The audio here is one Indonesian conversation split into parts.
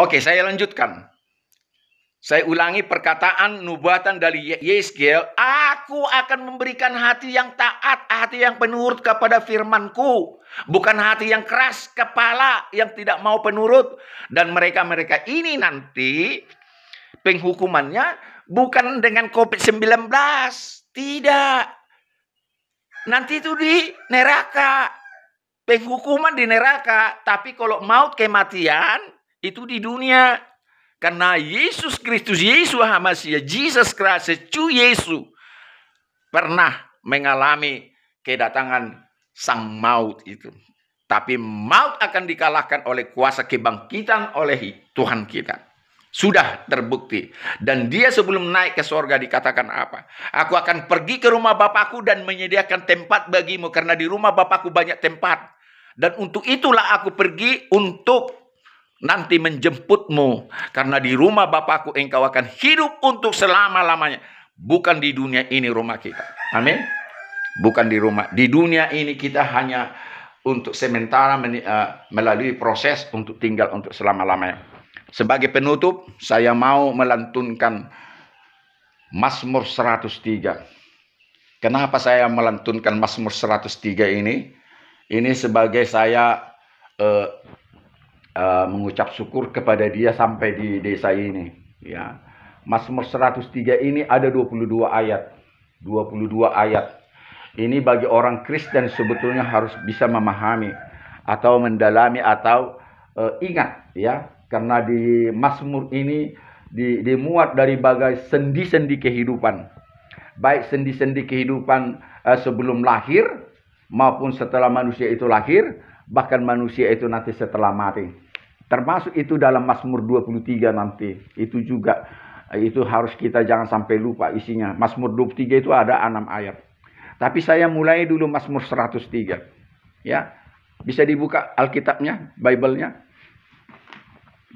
Oke, saya lanjutkan. Saya ulangi perkataan nubuatan dari Yeskiel. Aku akan memberikan hati yang taat, hati yang penurut kepada firmanku. Bukan hati yang keras kepala, yang tidak mau penurut. Dan mereka-mereka ini nanti penghukumannya bukan dengan COVID-19. Tidak. Nanti itu di neraka. Penghukuman di neraka. Tapi kalau maut kematian, itu di dunia. Karena Yesus Kristus, Yesus Hamasia Jesus Christ, Cucu Yesus pernah mengalami kedatangan sang maut itu. Tapi maut akan dikalahkan oleh kuasa kebangkitan oleh Tuhan kita sudah terbukti dan dia sebelum naik ke sorga dikatakan apa aku akan pergi ke rumah bapakku dan menyediakan tempat bagimu karena di rumah bapakku banyak tempat dan untuk itulah aku pergi untuk nanti menjemputmu karena di rumah Bapakku engkau akan hidup untuk selama-lamanya bukan di dunia ini rumah kita amin bukan di rumah di dunia ini kita hanya untuk sementara eh, melalui proses untuk tinggal untuk selama-lamanya sebagai penutup saya mau melantunkan Mazmur 103 Kenapa saya melantunkan Mazmur 103 ini? Ini sebagai saya uh, Eh, mengucap syukur kepada dia sampai di desa ini ya Mazmur 103 ini ada 22 ayat 22 ayat ini bagi orang Kristen sebetulnya harus bisa memahami atau mendalami atau uh, ingat ya karena di Masmur ini di, dimuat dari bagai sendi-sendi kehidupan baik sendi-sendi kehidupan uh, sebelum lahir maupun setelah manusia itu lahir bahkan manusia itu nanti setelah mati Termasuk itu dalam Mazmur 23 nanti. Itu juga eh, itu harus kita jangan sampai lupa isinya. Mazmur 23 itu ada 6 ayat. Tapi saya mulai dulu Mazmur 103. Ya. Bisa dibuka Alkitabnya, Bible-nya.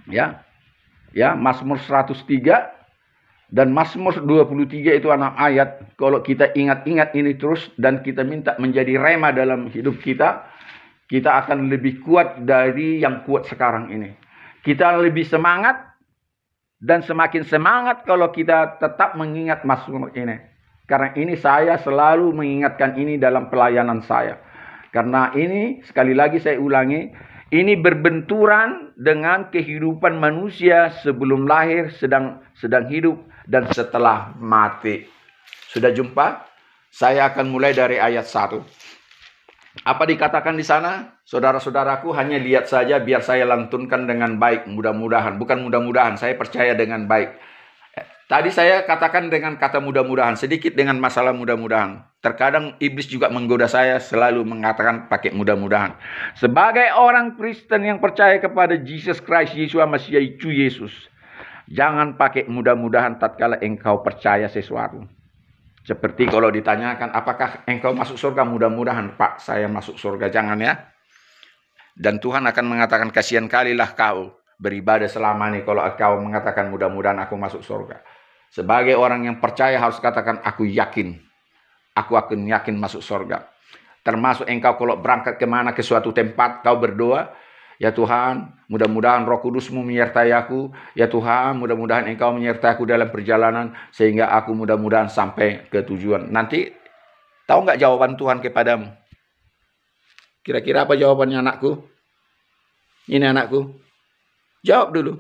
Ya. Ya, Mazmur 103 dan Mazmur 23 itu anak ayat. Kalau kita ingat-ingat ini terus dan kita minta menjadi rema dalam hidup kita, kita akan lebih kuat dari yang kuat sekarang ini. Kita lebih semangat dan semakin semangat kalau kita tetap mengingat Mazmur ini. Karena ini saya selalu mengingatkan ini dalam pelayanan saya. Karena ini sekali lagi saya ulangi, ini berbenturan dengan kehidupan manusia sebelum lahir, sedang sedang hidup dan setelah mati. Sudah jumpa? Saya akan mulai dari ayat 1. Apa dikatakan di sana? Saudara-saudaraku hanya lihat saja biar saya lantunkan dengan baik mudah-mudahan. Bukan mudah-mudahan, saya percaya dengan baik. Eh, tadi saya katakan dengan kata mudah-mudahan, sedikit dengan masalah mudah-mudahan. Terkadang iblis juga menggoda saya selalu mengatakan pakai mudah-mudahan. Sebagai orang Kristen yang percaya kepada Jesus Christ, Yesus Kristus Yesus. Jangan pakai mudah-mudahan tatkala engkau percaya sesuatu. Seperti kalau ditanyakan apakah engkau masuk surga mudah-mudahan Pak saya masuk surga jangan ya. Dan Tuhan akan mengatakan kasihan kalilah kau beribadah selama ini kalau engkau mengatakan mudah-mudahan aku masuk surga. Sebagai orang yang percaya harus katakan aku yakin. Aku akan yakin masuk surga. Termasuk engkau kalau berangkat kemana ke suatu tempat kau berdoa Ya Tuhan, mudah-mudahan roh kudusmu menyertai aku. Ya Tuhan, mudah-mudahan engkau menyertai aku dalam perjalanan. Sehingga aku mudah-mudahan sampai ke tujuan. Nanti, tahu nggak jawaban Tuhan kepadamu? Kira-kira apa jawabannya anakku? Ini anakku. Jawab dulu.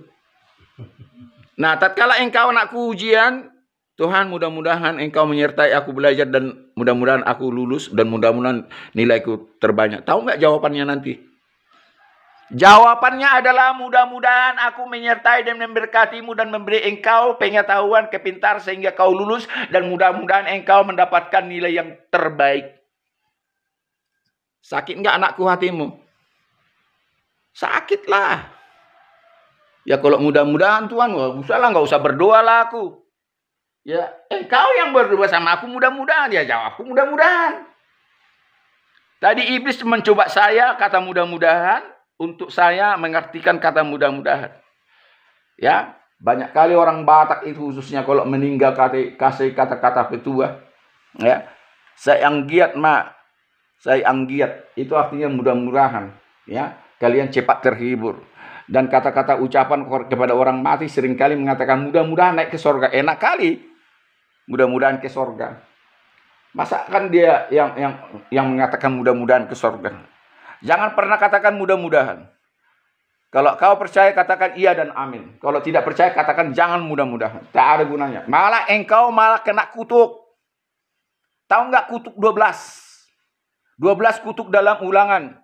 Nah, tatkala engkau anakku ujian, Tuhan mudah-mudahan engkau menyertai aku belajar dan mudah-mudahan aku lulus dan mudah-mudahan nilaiku terbanyak. Tahu nggak jawabannya nanti? Jawabannya adalah mudah-mudahan aku menyertai dan memberkatimu dan memberi engkau pengetahuan kepintar sehingga kau lulus dan mudah-mudahan engkau mendapatkan nilai yang terbaik. Sakit nggak anakku hatimu? Sakitlah. Ya kalau mudah-mudahan Tuhan, nggak usah lah, nggak usah berdoa lah aku. Ya, engkau eh, yang berdoa sama aku mudah-mudahan. Ya jawabku mudah-mudahan. Tadi iblis mencoba saya, kata mudah-mudahan untuk saya mengartikan kata mudah-mudahan. Ya, banyak kali orang Batak itu khususnya kalau meninggal kata kasih kata-kata petua, ya. Saya anggiat, Mak. Saya anggiat itu artinya mudah-mudahan, ya. Kalian cepat terhibur. Dan kata-kata ucapan kepada orang mati seringkali mengatakan mudah-mudahan naik ke sorga. Enak kali. Mudah-mudahan ke sorga. Masa kan dia yang yang yang mengatakan mudah-mudahan ke sorga? Jangan pernah katakan mudah-mudahan. Kalau kau percaya katakan iya dan amin. Kalau tidak percaya katakan jangan mudah-mudahan. Tak ada gunanya. Malah engkau malah kena kutuk. Tahu nggak kutuk 12? 12 kutuk dalam ulangan.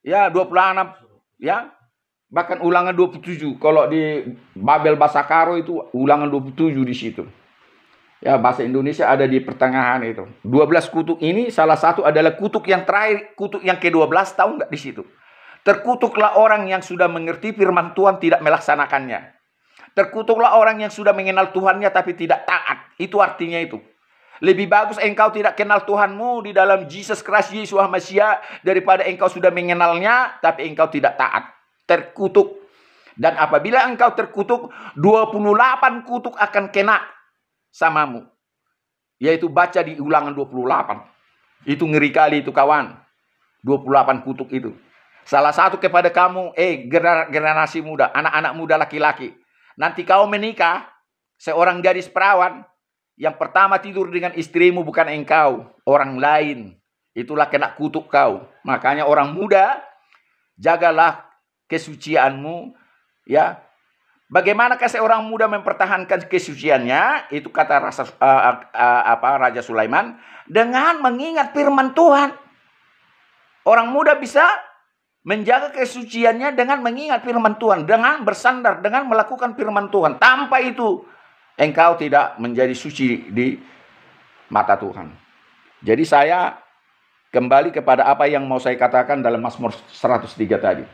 Ya, 26 ya. Bahkan ulangan 27. Kalau di Babel Basakaro itu ulangan 27 di situ ya bahasa Indonesia ada di pertengahan itu. 12 kutuk ini salah satu adalah kutuk yang terakhir, kutuk yang ke-12 tahun nggak di situ. Terkutuklah orang yang sudah mengerti firman Tuhan tidak melaksanakannya. Terkutuklah orang yang sudah mengenal Tuhannya tapi tidak taat. Itu artinya itu. Lebih bagus engkau tidak kenal Tuhanmu di dalam Jesus Christ Yesus Masya daripada engkau sudah mengenalnya tapi engkau tidak taat. Terkutuk. Dan apabila engkau terkutuk, 28 kutuk akan kena samamu. Yaitu baca di ulangan 28. Itu ngeri kali itu kawan. 28 kutuk itu. Salah satu kepada kamu, eh generasi muda, anak-anak muda laki-laki. Nanti kau menikah, seorang gadis perawan, yang pertama tidur dengan istrimu bukan engkau, orang lain. Itulah kena kutuk kau. Makanya orang muda, jagalah kesucianmu, ya Bagaimanakah seorang muda mempertahankan kesuciannya? Itu kata rasa, uh, uh, apa Raja Sulaiman dengan mengingat firman Tuhan. Orang muda bisa menjaga kesuciannya dengan mengingat firman Tuhan, dengan bersandar, dengan melakukan firman Tuhan. Tanpa itu engkau tidak menjadi suci di mata Tuhan. Jadi saya kembali kepada apa yang mau saya katakan dalam Mazmur 103 tadi.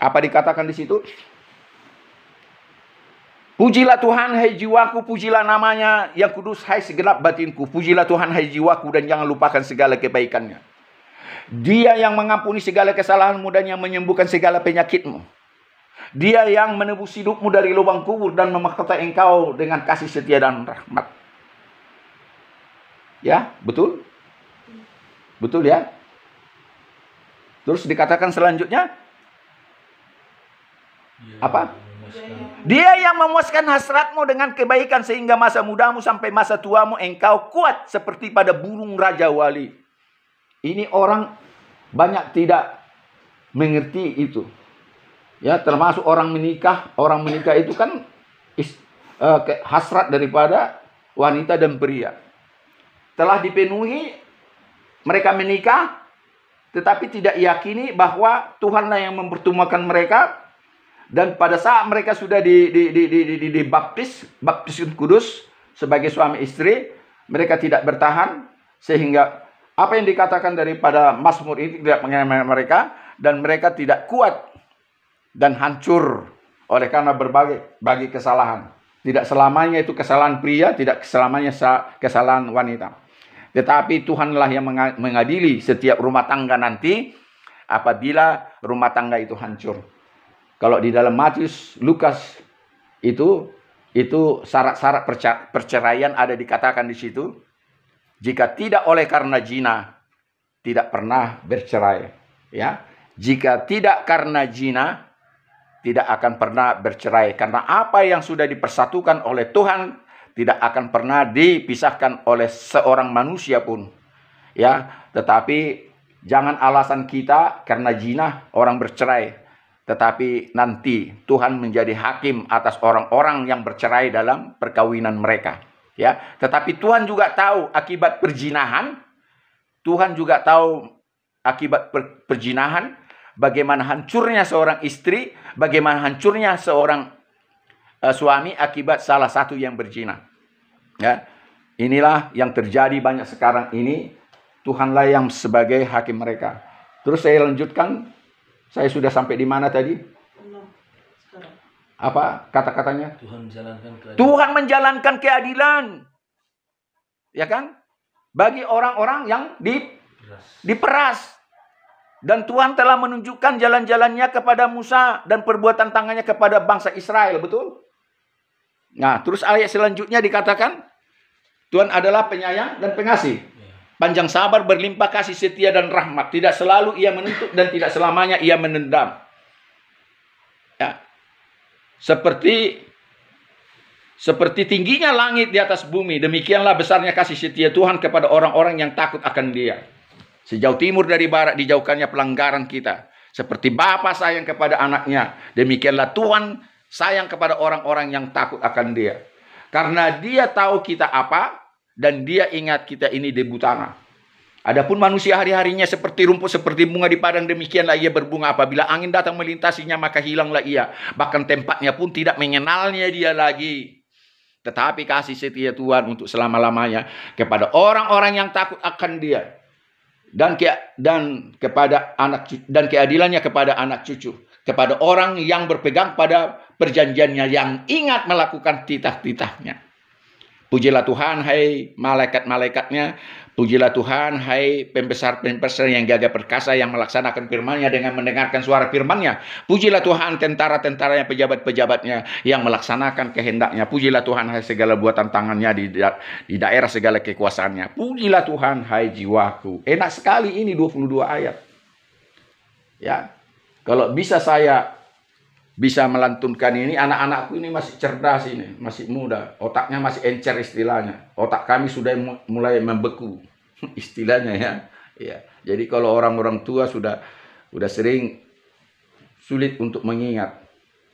Apa dikatakan di situ? Pujilah Tuhan, hai jiwaku, pujilah namanya yang kudus, hai segenap batinku. Pujilah Tuhan, hai jiwaku, dan jangan lupakan segala kebaikannya. Dia yang mengampuni segala kesalahanmu dan yang menyembuhkan segala penyakitmu. Dia yang menebus hidupmu dari lubang kubur dan memakota engkau dengan kasih setia dan rahmat. Ya, betul? Betul ya? Terus dikatakan selanjutnya, ya. apa? Dia yang memuaskan hasratmu dengan kebaikan sehingga masa mudamu sampai masa tuamu engkau kuat seperti pada burung raja wali. Ini orang banyak tidak mengerti itu. Ya, termasuk orang menikah, orang menikah itu kan is, uh, hasrat daripada wanita dan pria. Telah dipenuhi mereka menikah tetapi tidak yakini bahwa Tuhanlah yang mempertemukan mereka dan pada saat mereka sudah di, di, di, di, di, di, di baptis, baptis kudus sebagai suami istri, mereka tidak bertahan sehingga apa yang dikatakan daripada Mazmur ini tidak mengenai mereka dan mereka tidak kuat dan hancur oleh karena berbagai bagi kesalahan. Tidak selamanya itu kesalahan pria, tidak selamanya kesalahan wanita. Tetapi Tuhanlah yang mengadili setiap rumah tangga nanti apabila rumah tangga itu hancur. Kalau di dalam Matius, Lukas itu itu syarat-syarat perceraian ada dikatakan di situ. Jika tidak oleh karena jina tidak pernah bercerai, ya. Jika tidak karena jina tidak akan pernah bercerai karena apa yang sudah dipersatukan oleh Tuhan tidak akan pernah dipisahkan oleh seorang manusia pun. Ya, tetapi jangan alasan kita karena jina orang bercerai tetapi nanti Tuhan menjadi hakim atas orang-orang yang bercerai dalam perkawinan mereka ya tetapi Tuhan juga tahu akibat perzinahan Tuhan juga tahu akibat per perzinahan bagaimana hancurnya seorang istri bagaimana hancurnya seorang uh, suami akibat salah satu yang berzina ya inilah yang terjadi banyak sekarang ini Tuhanlah yang sebagai hakim mereka terus saya lanjutkan saya sudah sampai di mana tadi? Apa kata-katanya? Tuhan menjalankan keadilan. Tuhan menjalankan keadilan. Ya kan? Bagi orang-orang yang di diperas. Dan Tuhan telah menunjukkan jalan-jalannya kepada Musa dan perbuatan tangannya kepada bangsa Israel, betul? Nah, terus ayat selanjutnya dikatakan Tuhan adalah penyayang dan pengasih panjang sabar, berlimpah kasih setia dan rahmat. Tidak selalu ia menuntut dan tidak selamanya ia menendam. Ya. Seperti seperti tingginya langit di atas bumi, demikianlah besarnya kasih setia Tuhan kepada orang-orang yang takut akan Dia. Sejauh timur dari barat dijauhkannya pelanggaran kita. Seperti Bapa sayang kepada anaknya, demikianlah Tuhan sayang kepada orang-orang yang takut akan Dia. Karena Dia tahu kita apa, dan dia ingat kita ini debu tanah. Adapun manusia hari-harinya seperti rumput seperti bunga di padang demikianlah ia berbunga apabila angin datang melintasinya maka hilanglah ia bahkan tempatnya pun tidak mengenalnya dia lagi. Tetapi kasih setia Tuhan untuk selama-lamanya kepada orang-orang yang takut akan dia dan ke, dan kepada anak dan keadilannya kepada anak cucu kepada orang yang berpegang pada perjanjiannya yang ingat melakukan titah-titahnya Pujilah Tuhan, hai malaikat-malaikatnya. Pujilah Tuhan, hai pembesar-pembesar yang gagah perkasa yang melaksanakan firmannya dengan mendengarkan suara firmannya. Pujilah Tuhan tentara-tentaranya, pejabat-pejabatnya yang melaksanakan kehendaknya. Pujilah Tuhan hai segala buatan tangannya di, da di daerah segala kekuasaannya. Pujilah Tuhan hai jiwaku. Enak sekali ini 22 ayat. Ya. Kalau bisa saya bisa melantunkan ini anak-anakku ini masih cerdas ini masih muda otaknya masih encer istilahnya otak kami sudah mulai membeku istilahnya ya ya jadi kalau orang-orang tua sudah sudah sering sulit untuk mengingat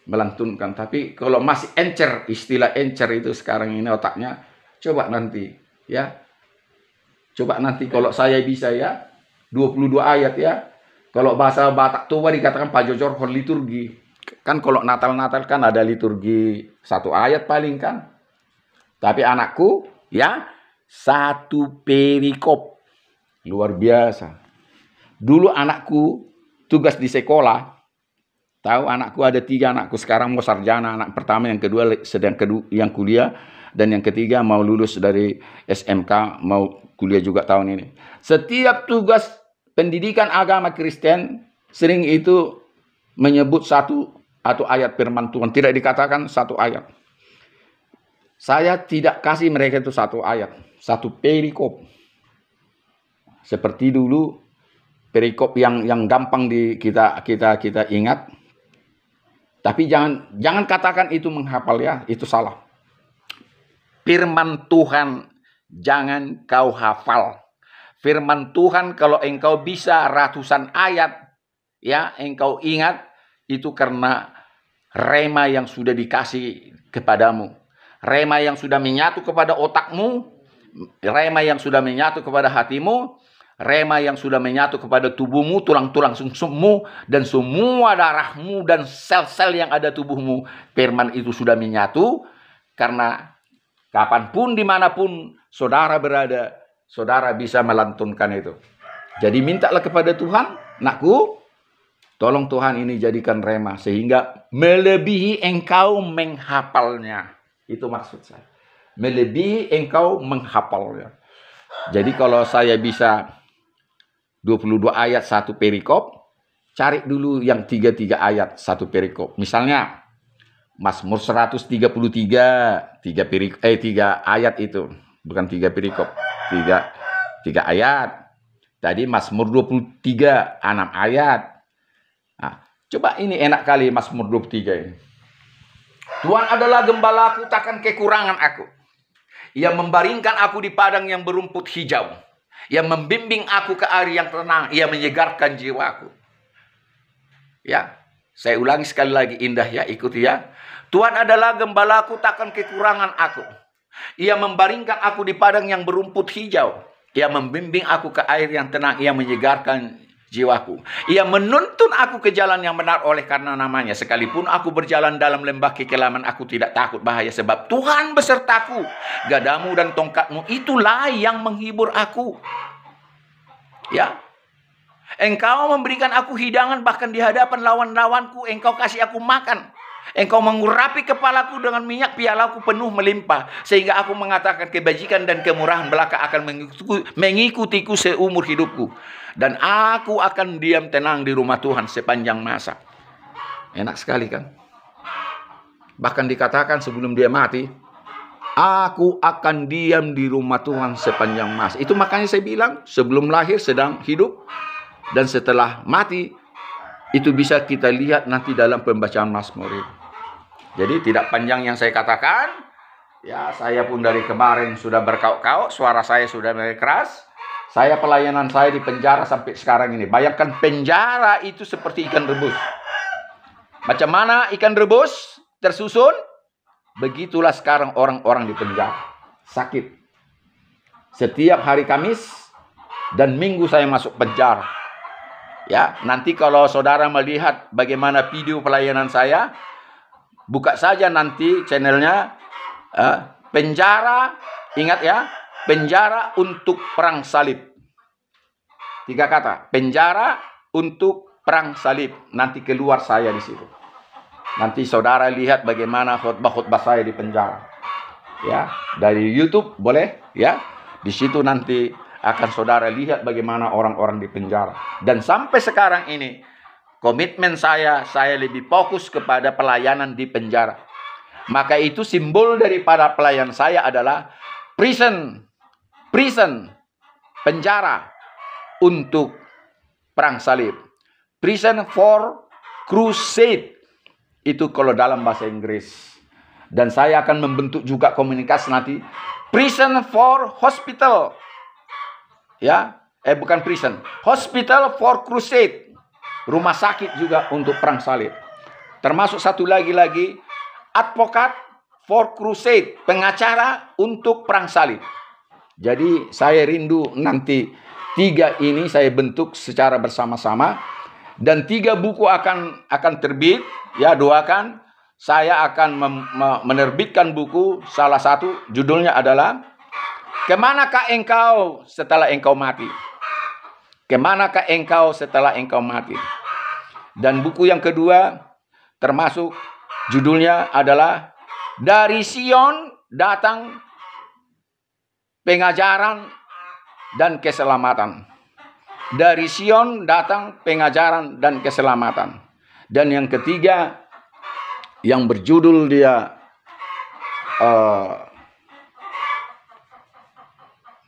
melantunkan tapi kalau masih encer istilah encer itu sekarang ini otaknya coba nanti ya coba nanti kalau saya bisa ya 22 ayat ya kalau bahasa Batak tua dikatakan pajojor liturgi Kan kalau Natal-Natal kan ada liturgi satu ayat paling kan. Tapi anakku ya satu perikop. Luar biasa. Dulu anakku tugas di sekolah. Tahu anakku ada tiga anakku sekarang mau sarjana anak pertama yang kedua sedang kedua yang kuliah dan yang ketiga mau lulus dari SMK mau kuliah juga tahun ini. Setiap tugas pendidikan agama Kristen sering itu menyebut satu atau ayat firman Tuhan. Tidak dikatakan satu ayat. Saya tidak kasih mereka itu satu ayat, satu perikop. Seperti dulu perikop yang yang gampang di kita kita kita ingat. Tapi jangan jangan katakan itu menghafal ya, itu salah. Firman Tuhan jangan kau hafal. Firman Tuhan kalau engkau bisa ratusan ayat ya engkau ingat itu karena rema yang sudah dikasih kepadamu, rema yang sudah menyatu kepada otakmu, rema yang sudah menyatu kepada hatimu, rema yang sudah menyatu kepada tubuhmu, tulang-tulang sungsummu, dan semua darahmu dan sel-sel yang ada tubuhmu. Firman itu sudah menyatu karena kapanpun, dimanapun saudara berada, saudara bisa melantunkan itu. Jadi mintalah kepada Tuhan, nakku, Tolong Tuhan ini jadikan rema sehingga melebihi engkau menghafalnya. Itu maksud saya. Melebihi engkau menghafalnya. Jadi kalau saya bisa 22 ayat satu perikop, cari dulu yang 33 ayat satu perikop. Misalnya Mazmur 133 tiga perik eh tiga ayat itu, bukan tiga perikop, tiga tiga ayat. Tadi Mazmur 23 6 ayat. Nah, coba ini enak kali Mazmur 23 ini. Tuhan adalah gembalaku, takkan kekurangan aku. Ia membaringkan aku di padang yang berumput hijau. Ia membimbing aku ke air yang tenang. Ia menyegarkan jiwaku. Ya, saya ulangi sekali lagi indah ya, ikuti ya. Tuhan adalah gembalaku, takkan kekurangan aku. Ia membaringkan aku di padang yang berumput hijau. Ia membimbing aku ke air yang tenang. Ia menyegarkan jiwaku. Ia menuntun aku ke jalan yang benar oleh karena namanya. Sekalipun aku berjalan dalam lembah kekelaman, aku tidak takut bahaya sebab Tuhan besertaku. Gadamu dan tongkatmu itulah yang menghibur aku. Ya. Engkau memberikan aku hidangan bahkan di hadapan lawan-lawanku. Engkau kasih aku makan. Engkau mengurapi kepalaku dengan minyak pialaku penuh melimpah. Sehingga aku mengatakan kebajikan dan kemurahan belaka akan mengikutiku seumur hidupku. Dan aku akan diam tenang di rumah Tuhan sepanjang masa. Enak sekali kan? Bahkan dikatakan sebelum dia mati, aku akan diam di rumah Tuhan sepanjang masa. Itu makanya saya bilang sebelum lahir sedang hidup dan setelah mati itu bisa kita lihat nanti dalam pembacaan Mas Murid. Jadi tidak panjang yang saya katakan. Ya, saya pun dari kemarin sudah berkauk-kauk, suara saya sudah mulai keras. Saya pelayanan saya di penjara sampai sekarang ini. Bayangkan penjara itu seperti ikan rebus. Macam mana ikan rebus tersusun? Begitulah sekarang orang-orang di penjara. Sakit. Setiap hari Kamis dan Minggu saya masuk penjara. Ya, nanti kalau saudara melihat bagaimana video pelayanan saya, buka saja nanti channelnya uh, penjara, ingat ya, penjara untuk perang salib. Tiga kata, penjara untuk perang salib. Nanti keluar saya di situ. Nanti saudara lihat bagaimana khutbah-khutbah saya di penjara. Ya, dari YouTube boleh ya. Di situ nanti akan saudara lihat bagaimana orang-orang di penjara. Dan sampai sekarang ini, komitmen saya, saya lebih fokus kepada pelayanan di penjara. Maka itu simbol daripada pelayan saya adalah prison, prison, penjara untuk perang salib. Prison for crusade. Itu kalau dalam bahasa Inggris. Dan saya akan membentuk juga komunikasi nanti. Prison for hospital ya eh bukan prison hospital for crusade rumah sakit juga untuk perang salib termasuk satu lagi lagi advokat for crusade pengacara untuk perang salib jadi saya rindu nanti tiga ini saya bentuk secara bersama-sama dan tiga buku akan akan terbit ya doakan saya akan menerbitkan buku salah satu judulnya adalah Kemanakah engkau setelah engkau mati? Kemanakah engkau setelah engkau mati? Dan buku yang kedua termasuk judulnya adalah Dari Sion datang pengajaran dan keselamatan. Dari Sion datang pengajaran dan keselamatan. Dan yang ketiga yang berjudul dia uh,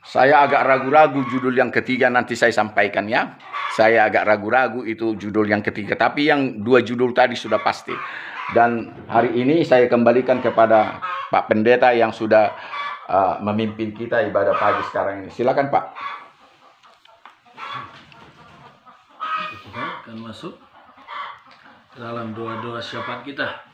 saya agak ragu-ragu judul yang ketiga nanti saya sampaikan ya. Saya agak ragu-ragu itu judul yang ketiga, tapi yang dua judul tadi sudah pasti. Dan hari ini saya kembalikan kepada Pak Pendeta yang sudah uh, memimpin kita ibadah pagi sekarang ini. Silakan Pak. Kita akan masuk dalam doa-doa syafaat kita.